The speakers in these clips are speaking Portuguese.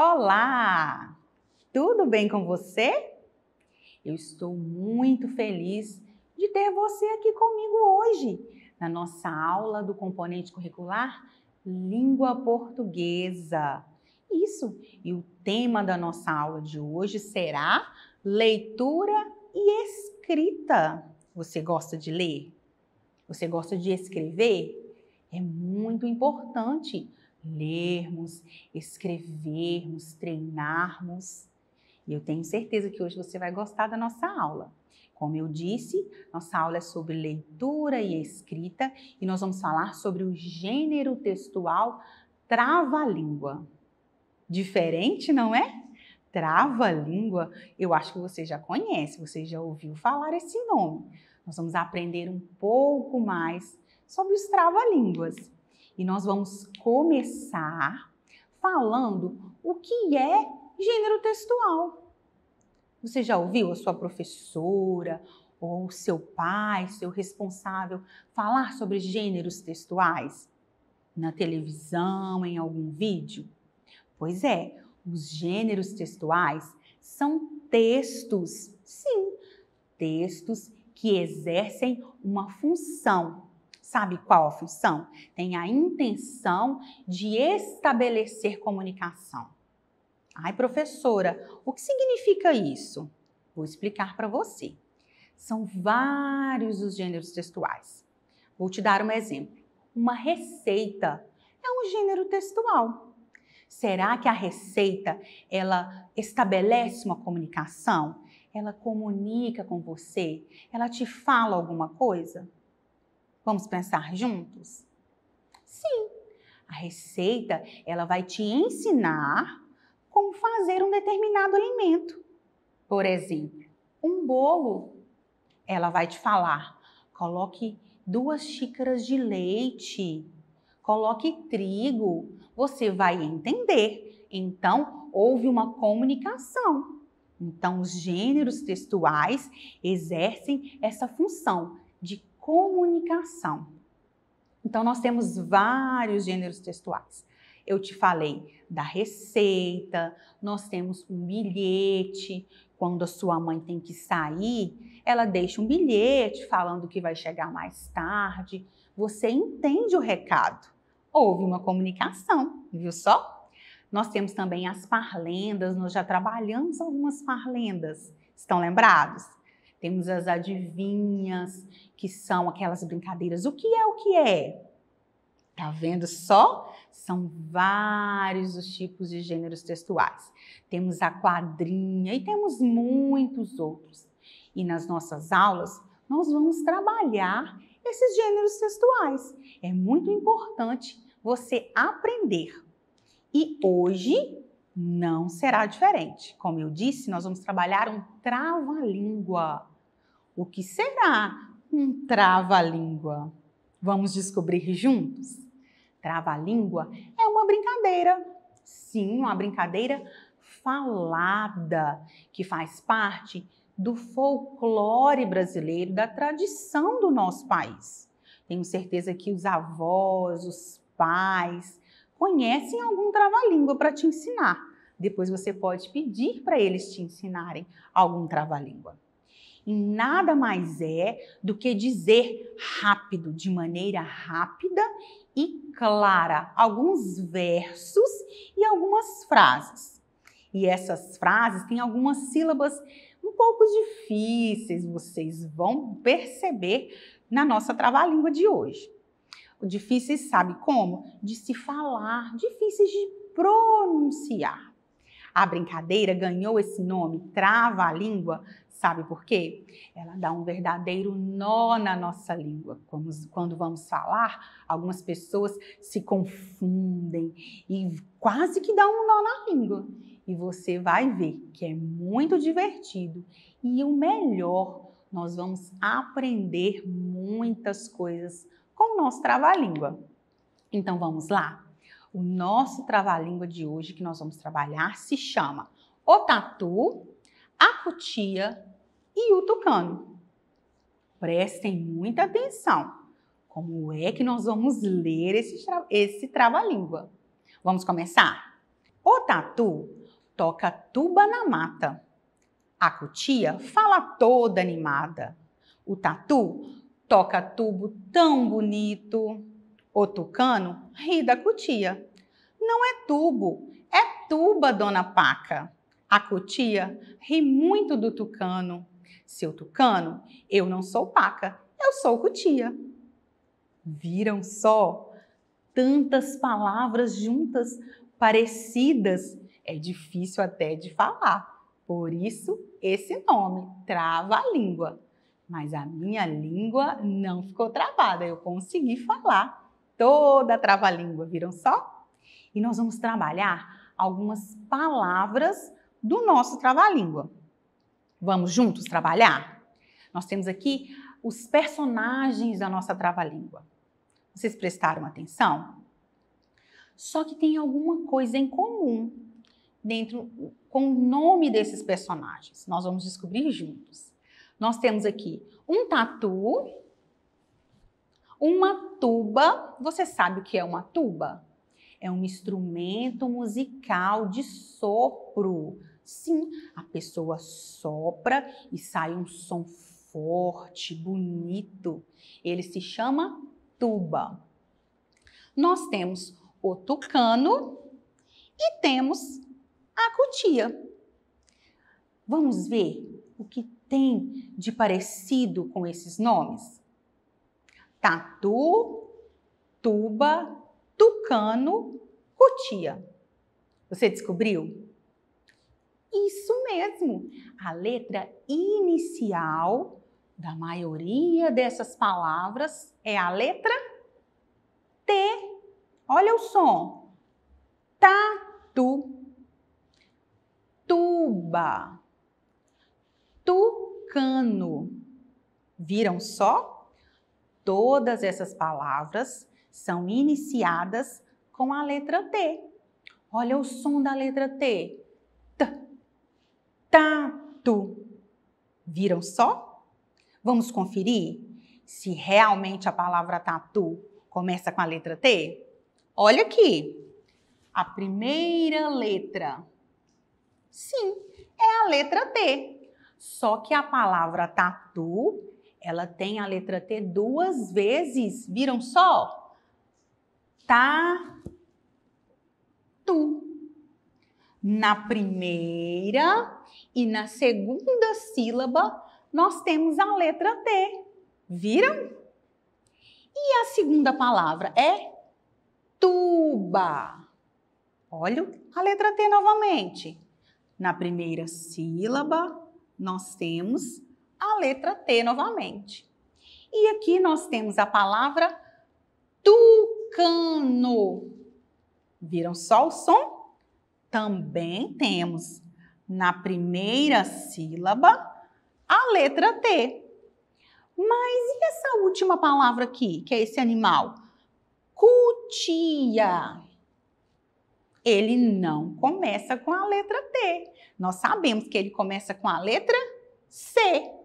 Olá! Tudo bem com você? Eu estou muito feliz de ter você aqui comigo hoje na nossa aula do componente curricular Língua Portuguesa. Isso! E o tema da nossa aula de hoje será leitura e escrita. Você gosta de ler? Você gosta de escrever? É muito importante lermos, escrevermos, treinarmos. E eu tenho certeza que hoje você vai gostar da nossa aula. Como eu disse, nossa aula é sobre leitura e escrita e nós vamos falar sobre o gênero textual trava-língua. Diferente, não é? Trava-língua, eu acho que você já conhece, você já ouviu falar esse nome. Nós vamos aprender um pouco mais sobre os trava-línguas. E nós vamos começar falando o que é gênero textual. Você já ouviu a sua professora ou seu pai, seu responsável, falar sobre gêneros textuais? Na televisão, em algum vídeo? Pois é, os gêneros textuais são textos, sim, textos que exercem uma função Sabe qual a função? Tem a intenção de estabelecer comunicação. Ai, professora, o que significa isso? Vou explicar para você. São vários os gêneros textuais. Vou te dar um exemplo. Uma receita é um gênero textual. Será que a receita ela estabelece uma comunicação? Ela comunica com você? Ela te fala alguma coisa? Vamos pensar juntos? Sim. A receita, ela vai te ensinar como fazer um determinado alimento. Por exemplo, um bolo. Ela vai te falar: coloque duas xícaras de leite, coloque trigo. Você vai entender. Então, houve uma comunicação. Então, os gêneros textuais exercem essa função de comunicação. Então, nós temos vários gêneros textuais. Eu te falei da receita, nós temos um bilhete. Quando a sua mãe tem que sair, ela deixa um bilhete falando que vai chegar mais tarde. Você entende o recado. Houve uma comunicação, viu só? Nós temos também as parlendas, nós já trabalhamos algumas parlendas. Estão lembrados? Temos as adivinhas, que são aquelas brincadeiras. O que é o que é? Tá vendo só? São vários os tipos de gêneros textuais. Temos a quadrinha e temos muitos outros. E nas nossas aulas, nós vamos trabalhar esses gêneros textuais. É muito importante você aprender. E hoje não será diferente. Como eu disse, nós vamos trabalhar um trava-língua. O que será um trava-língua? Vamos descobrir juntos? Trava-língua é uma brincadeira. Sim, uma brincadeira falada que faz parte do folclore brasileiro, da tradição do nosso país. Tenho certeza que os avós, os pais conhecem algum trava-língua para te ensinar. Depois você pode pedir para eles te ensinarem algum trava-língua. E nada mais é do que dizer rápido, de maneira rápida e clara, alguns versos e algumas frases. E essas frases têm algumas sílabas um pouco difíceis, vocês vão perceber na nossa trava-língua de hoje. Difíceis, sabe como? De se falar, difíceis de pronunciar. A brincadeira ganhou esse nome, trava a língua, sabe por quê? Ela dá um verdadeiro nó na nossa língua. Quando vamos falar, algumas pessoas se confundem e quase que dá um nó na língua. E você vai ver que é muito divertido e o melhor, nós vamos aprender muitas coisas com o nosso trava-língua. Então vamos lá? O nosso trava-língua de hoje que nós vamos trabalhar se chama o tatu, a cutia e o tucano. Prestem muita atenção. Como é que nós vamos ler esse, tra esse trava-língua? Vamos começar? O tatu toca tuba na mata. A cutia fala toda animada. O tatu toca tubo tão bonito. O tucano ri da cutia. Não é tubo, é tuba, dona Paca. A cutia ri muito do tucano. Seu tucano, eu não sou paca, eu sou cutia. Viram só? Tantas palavras juntas, parecidas, é difícil até de falar. Por isso, esse nome, trava a língua. Mas a minha língua não ficou travada, eu consegui falar toda a trava-língua, viram só? E nós vamos trabalhar algumas palavras do nosso trava-língua. Vamos juntos trabalhar? Nós temos aqui os personagens da nossa trava-língua. Vocês prestaram atenção? Só que tem alguma coisa em comum dentro com o nome desses personagens. Nós vamos descobrir juntos. Nós temos aqui um tatu uma tuba, você sabe o que é uma tuba? É um instrumento musical de sopro. Sim, a pessoa sopra e sai um som forte, bonito. Ele se chama tuba. Nós temos o tucano e temos a cutia. Vamos ver o que tem de parecido com esses nomes? Tatu, Tuba, Tucano, Cutia. Você descobriu? Isso mesmo, a letra inicial da maioria dessas palavras é a letra T. Olha o som. Tatu, tuba, tucano. Viram só? Todas essas palavras são iniciadas com a letra T. Olha o som da letra T. T. Tato. Viram só? Vamos conferir se realmente a palavra tatu começa com a letra T? Olha aqui. A primeira letra. Sim, é a letra T. Só que a palavra tatu ela tem a letra T duas vezes. Viram só? Tá. Tu. Na primeira e na segunda sílaba, nós temos a letra T. Viram? E a segunda palavra é tuba. Olha a letra T novamente. Na primeira sílaba, nós temos a letra T novamente. E aqui nós temos a palavra tucano. Viram só o som? Também temos na primeira sílaba a letra T. Mas e essa última palavra aqui, que é esse animal? Cutia. Ele não começa com a letra T. Nós sabemos que ele começa com a letra C.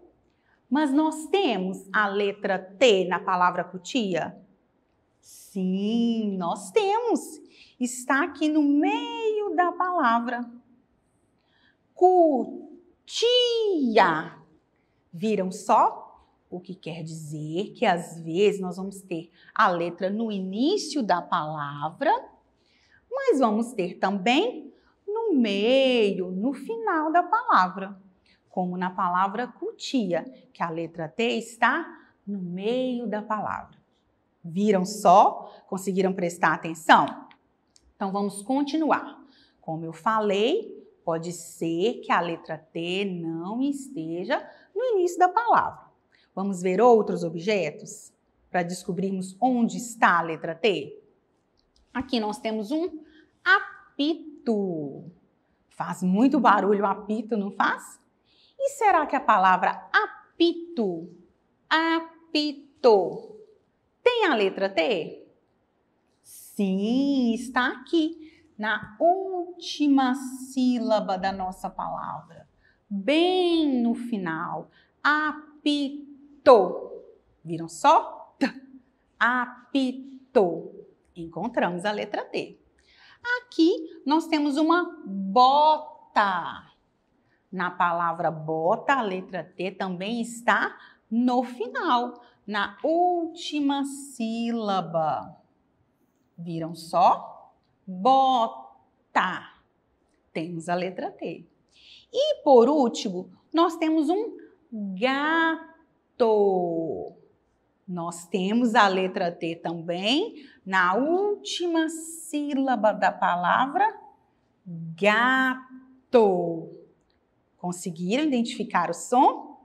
Mas nós temos a letra T na palavra cutia? Sim, nós temos. Está aqui no meio da palavra. Cutia. Viram só? O que quer dizer que às vezes nós vamos ter a letra no início da palavra, mas vamos ter também no meio, no final da palavra como na palavra cutia, que a letra T está no meio da palavra. Viram só? Conseguiram prestar atenção? Então vamos continuar. Como eu falei, pode ser que a letra T não esteja no início da palavra. Vamos ver outros objetos para descobrirmos onde está a letra T? Aqui nós temos um apito. Faz muito barulho o apito, não faz? E será que a palavra apito, apito, tem a letra T? Sim, está aqui na última sílaba da nossa palavra, bem no final. Apito. Viram só? Apito. Encontramos a letra T. Aqui nós temos uma bota na palavra bota, a letra T também está no final, na última sílaba. Viram só? Bota. Temos a letra T. E por último, nós temos um gato. Nós temos a letra T também na última sílaba da palavra gato. Conseguiram identificar o som?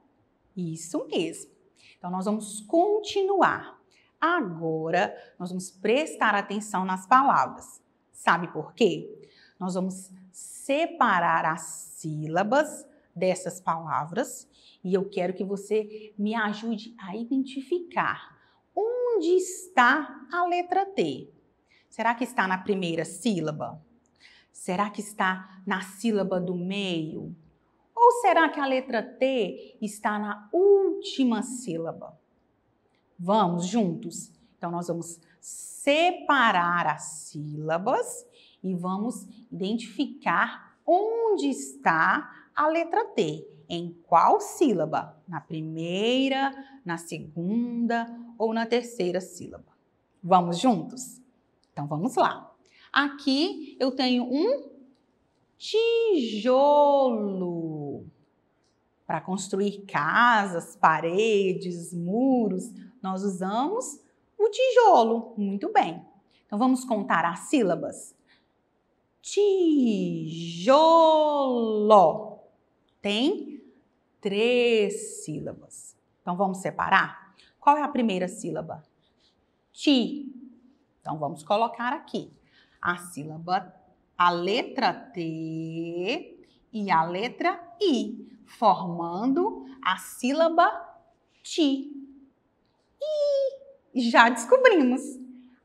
Isso mesmo. Então, nós vamos continuar. Agora, nós vamos prestar atenção nas palavras. Sabe por quê? Nós vamos separar as sílabas dessas palavras e eu quero que você me ajude a identificar onde está a letra T. Será que está na primeira sílaba? Será que está na sílaba do meio? Ou será que a letra T está na última sílaba? Vamos juntos. Então, nós vamos separar as sílabas e vamos identificar onde está a letra T. Em qual sílaba? Na primeira, na segunda ou na terceira sílaba? Vamos juntos? Então vamos lá. Aqui eu tenho um tijolo para construir casas, paredes, muros, nós usamos o tijolo. Muito bem. Então vamos contar as sílabas. Tijolo tem três sílabas. Então vamos separar? Qual é a primeira sílaba? Ti. Então vamos colocar aqui a sílaba, a letra T e a letra I formando a sílaba ti. E já descobrimos.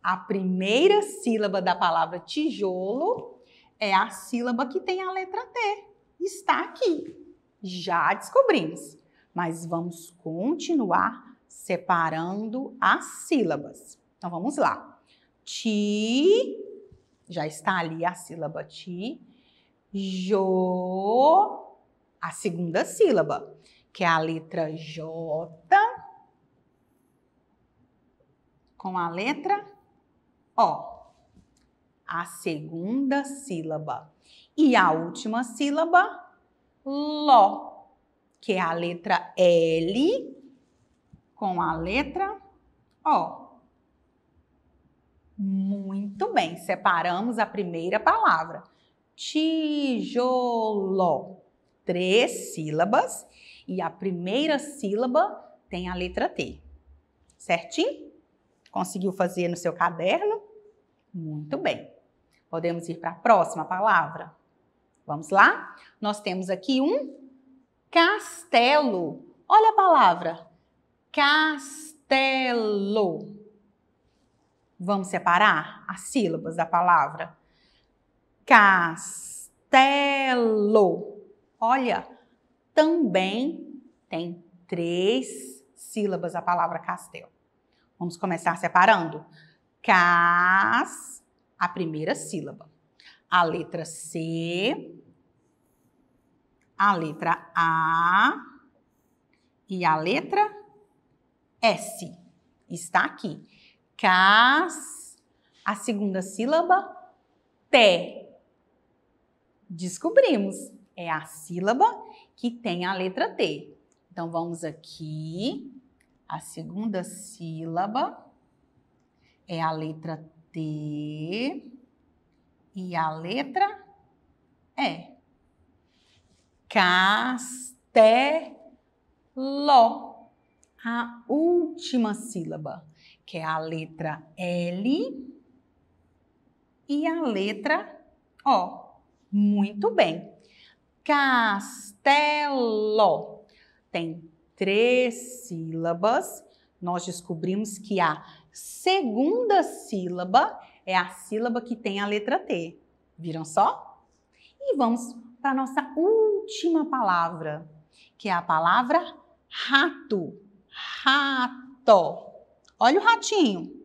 A primeira sílaba da palavra tijolo é a sílaba que tem a letra T. Está aqui. Já descobrimos. Mas vamos continuar separando as sílabas. Então vamos lá. Ti, já está ali a sílaba ti. Jo, a segunda sílaba, que é a letra J com a letra O. A segunda sílaba. E a última sílaba, Ló, que é a letra L com a letra O. Muito bem, separamos a primeira palavra. Tijolo três sílabas e a primeira sílaba tem a letra T. Certinho? Conseguiu fazer no seu caderno? Muito bem. Podemos ir para a próxima palavra. Vamos lá? Nós temos aqui um castelo. Olha a palavra. Castelo. Vamos separar as sílabas da palavra. Castelo. Olha, também tem três sílabas a palavra castelo. Vamos começar separando. Cas, a primeira sílaba. A letra C, a letra A e a letra S. Está aqui. Cas, a segunda sílaba, T. Descobrimos é a sílaba que tem a letra T. Então vamos aqui, a segunda sílaba é a letra T e a letra E. Castelo. A última sílaba, que é a letra L e a letra O. Muito bem. Castelo. Tem três sílabas. Nós descobrimos que a segunda sílaba é a sílaba que tem a letra T. Viram só? E vamos para a nossa última palavra, que é a palavra rato. Rato. Olha o ratinho.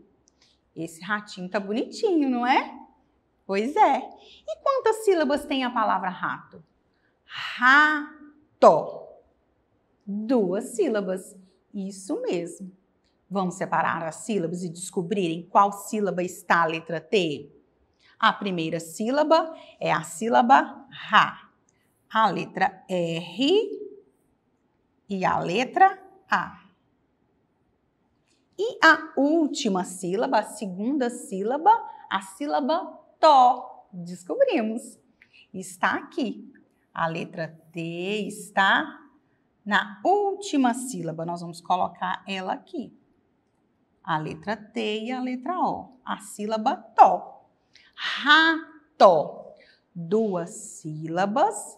Esse ratinho tá bonitinho, não é? Pois é. E quantas sílabas tem a palavra rato? rato. Duas sílabas. Isso mesmo. Vamos separar as sílabas e descobrir em qual sílaba está a letra T. A primeira sílaba é a sílaba Ra. A letra R e a letra A. E a última sílaba, a segunda sílaba, a sílaba to, Descobrimos. Está aqui a letra T está na última sílaba. Nós vamos colocar ela aqui. A letra T e a letra O. A sílaba TO. Rato. Duas sílabas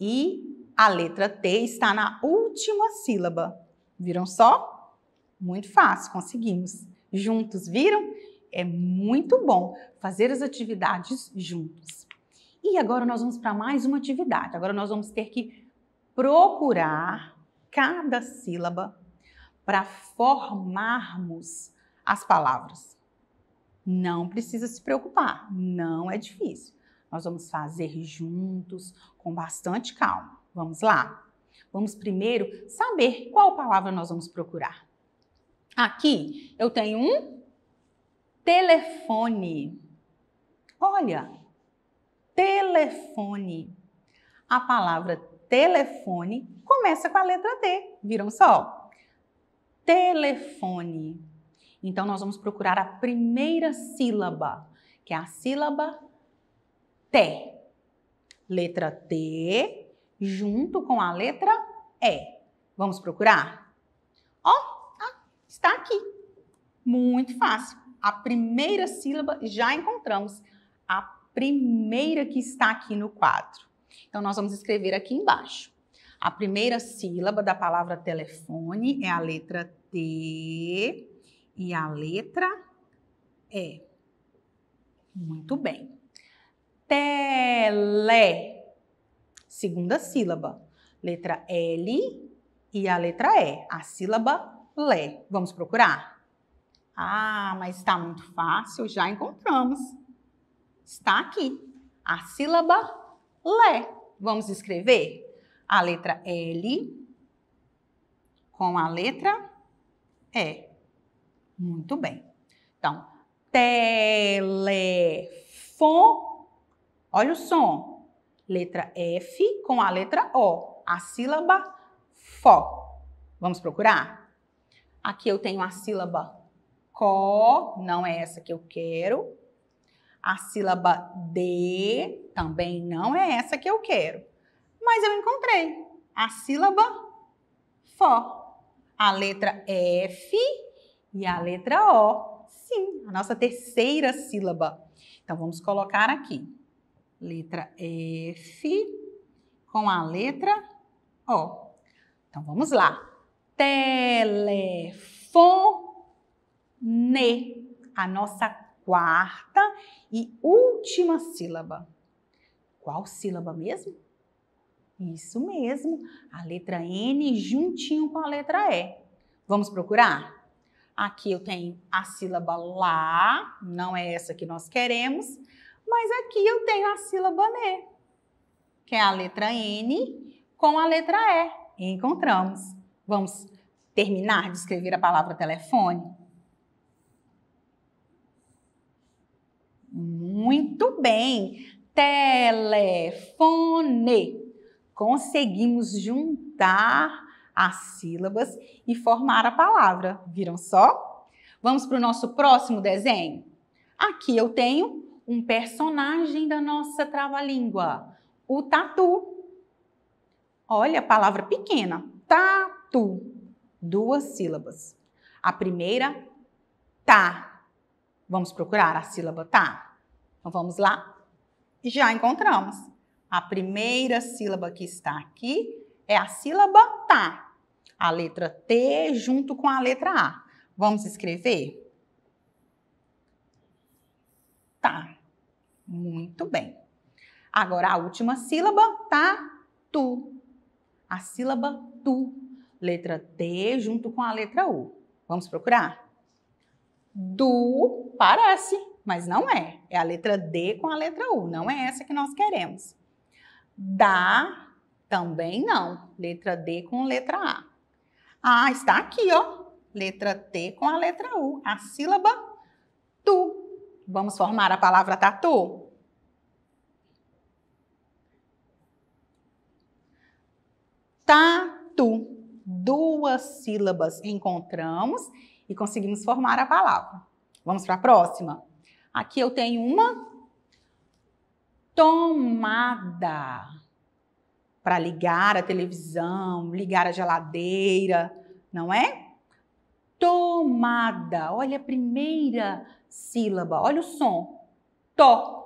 e a letra T está na última sílaba. Viram só? Muito fácil, conseguimos. Juntos, viram? É muito bom fazer as atividades juntos. E agora nós vamos para mais uma atividade. Agora nós vamos ter que procurar cada sílaba para formarmos as palavras. Não precisa se preocupar, não é difícil. Nós vamos fazer juntos, com bastante calma. Vamos lá? Vamos primeiro saber qual palavra nós vamos procurar. Aqui eu tenho um telefone. Olha, telefone. A palavra telefone começa com a letra T, viram só? Telefone. Então nós vamos procurar a primeira sílaba, que é a sílaba T. Letra T junto com a letra E. Vamos procurar? Ó, oh, está aqui. Muito fácil. A primeira sílaba já encontramos. A primeira que está aqui no quadro. Então, nós vamos escrever aqui embaixo. A primeira sílaba da palavra telefone é a letra T e a letra E. Muito bem. Tele. Segunda sílaba. Letra L e a letra E. A sílaba Lé. Vamos procurar? Ah, mas está muito fácil, já encontramos está aqui. A sílaba lé. Vamos escrever a letra L com a letra E. Muito bem. Então, telefone. Olha o som. Letra F com a letra O. A sílaba fó. Vamos procurar? Aqui eu tenho a sílaba có, não é essa que eu quero. A sílaba D também não é essa que eu quero. Mas eu encontrei a sílaba Fó, a letra F e a letra O. Sim, a nossa terceira sílaba. Então vamos colocar aqui. Letra F com a letra O. Então vamos lá. Telefone. A nossa quarta e última sílaba. Qual sílaba mesmo? Isso mesmo, a letra N juntinho com a letra E. Vamos procurar? Aqui eu tenho a sílaba lá, não é essa que nós queremos, mas aqui eu tenho a sílaba né, que é a letra N com a letra E. Encontramos. Vamos terminar de escrever a palavra telefone? Muito bem! Telefone. Conseguimos juntar as sílabas e formar a palavra. Viram só? Vamos para o nosso próximo desenho? Aqui eu tenho um personagem da nossa trava-língua, o tatu. Olha a palavra pequena, tatu, duas sílabas. A primeira, tá. Vamos procurar a sílaba tá. Então vamos lá? Já encontramos. A primeira sílaba que está aqui é a sílaba tá. A letra T junto com a letra A. Vamos escrever? Tá. Muito bem. Agora a última sílaba tá tu. A sílaba tu. Letra T junto com a letra U. Vamos procurar? Du parece mas não é. É a letra D com a letra U, não é essa que nós queremos. Dá, também não. Letra D com letra A. Ah, está aqui, ó. Letra T com a letra U. A sílaba tu. Vamos formar a palavra tatu? Tatu. Duas sílabas encontramos e conseguimos formar a palavra. Vamos para a próxima? Aqui eu tenho uma tomada para ligar a televisão, ligar a geladeira, não é? Tomada. Olha a primeira sílaba, olha o som. Tó.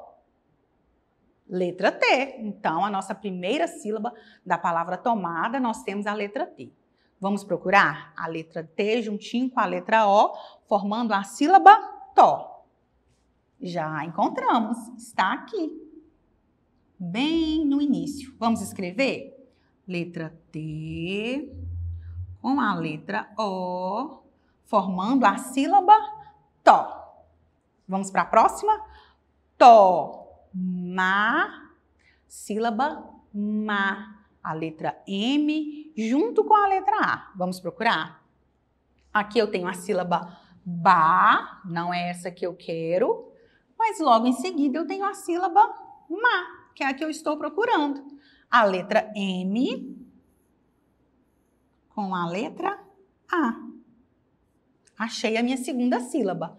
Letra T. Então, a nossa primeira sílaba da palavra tomada, nós temos a letra T. Vamos procurar a letra T juntinho com a letra O, formando a sílaba To. Já encontramos, está aqui. Bem no início. Vamos escrever? Letra T com a letra O, formando a sílaba TO Vamos para a próxima? Tó, ma, sílaba ma. A letra M junto com a letra A. Vamos procurar? Aqui eu tenho a sílaba ba, não é essa que eu quero mas logo em seguida eu tenho a sílaba ma, que é a que eu estou procurando. A letra M com a letra A. Achei a minha segunda sílaba.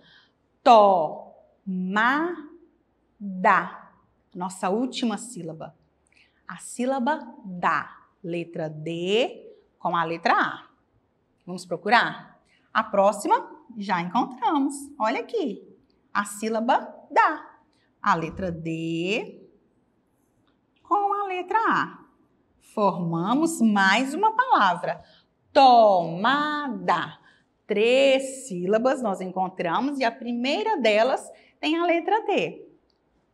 To, ma, da. Nossa última sílaba. A sílaba da. Letra D com a letra A. Vamos procurar? A próxima já encontramos. Olha aqui. A sílaba dá a letra D com a letra A. Formamos mais uma palavra. Tomada. Três sílabas nós encontramos e a primeira delas tem a letra D.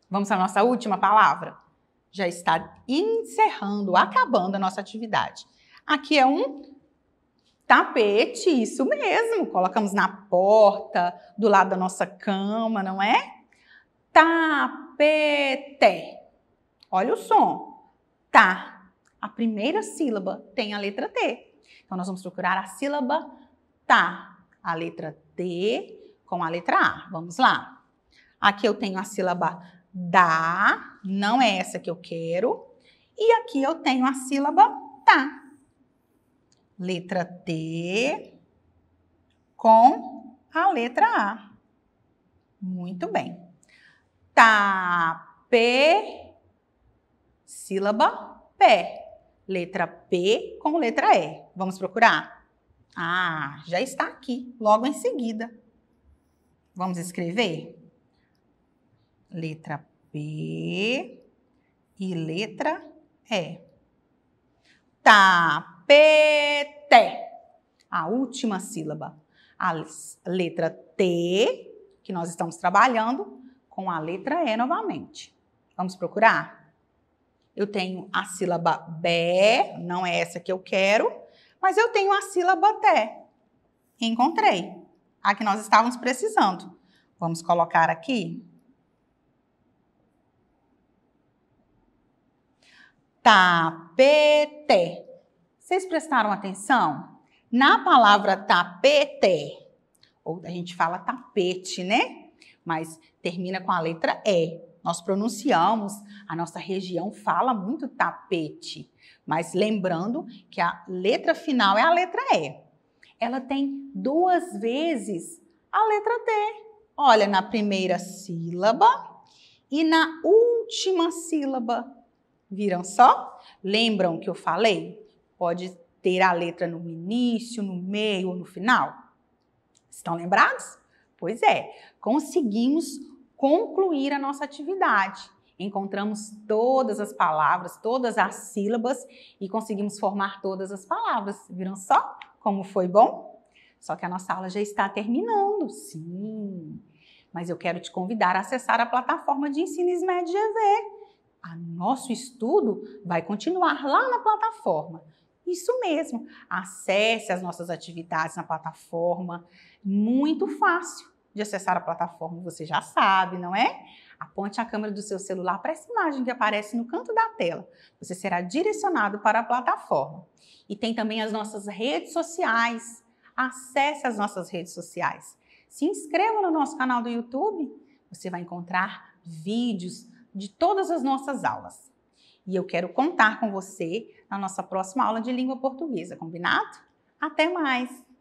Vamos à nossa última palavra? Já está encerrando, acabando a nossa atividade. Aqui é um tapete, isso mesmo. Colocamos na porta, do lado da nossa cama, não é? Tapete. Olha o som. Tá. A primeira sílaba tem a letra T. Então nós vamos procurar a sílaba tá. A letra T com a letra A. Vamos lá. Aqui eu tenho a sílaba da, não é essa que eu quero. E aqui eu tenho a sílaba tá. Letra T com a letra A. Muito bem. Tá, pé, sílaba, pé. Letra P com letra E. Vamos procurar? Ah, já está aqui, logo em seguida. Vamos escrever? Letra P e letra E. té. A última sílaba. A letra T, que nós estamos trabalhando, com a letra E novamente. Vamos procurar? Eu tenho a sílaba bé, não é essa que eu quero, mas eu tenho a sílaba té. Encontrei. A que nós estávamos precisando. Vamos colocar aqui. Tapete. Vocês prestaram atenção? Na palavra tapete, ou a gente fala tapete, né? mas termina com a letra E. Nós pronunciamos, a nossa região fala muito tapete, mas lembrando que a letra final é a letra E. Ela tem duas vezes a letra T. Olha, na primeira sílaba e na última sílaba. Viram só? Lembram que eu falei? Pode ter a letra no início, no meio ou no final. Estão lembrados? Pois é, conseguimos concluir a nossa atividade. Encontramos todas as palavras, todas as sílabas e conseguimos formar todas as palavras. Viram só como foi bom? Só que a nossa aula já está terminando, sim. Mas eu quero te convidar a acessar a plataforma de ensino SMED GV. A nosso estudo vai continuar lá na plataforma. Isso mesmo. Acesse as nossas atividades na plataforma. Muito fácil de acessar a plataforma, você já sabe, não é? Aponte a câmera do seu celular para essa imagem que aparece no canto da tela. Você será direcionado para a plataforma. E tem também as nossas redes sociais. Acesse as nossas redes sociais. Se inscreva no nosso canal do YouTube. Você vai encontrar vídeos de todas as nossas aulas. E eu quero contar com você na nossa próxima aula de língua portuguesa, combinado? Até mais!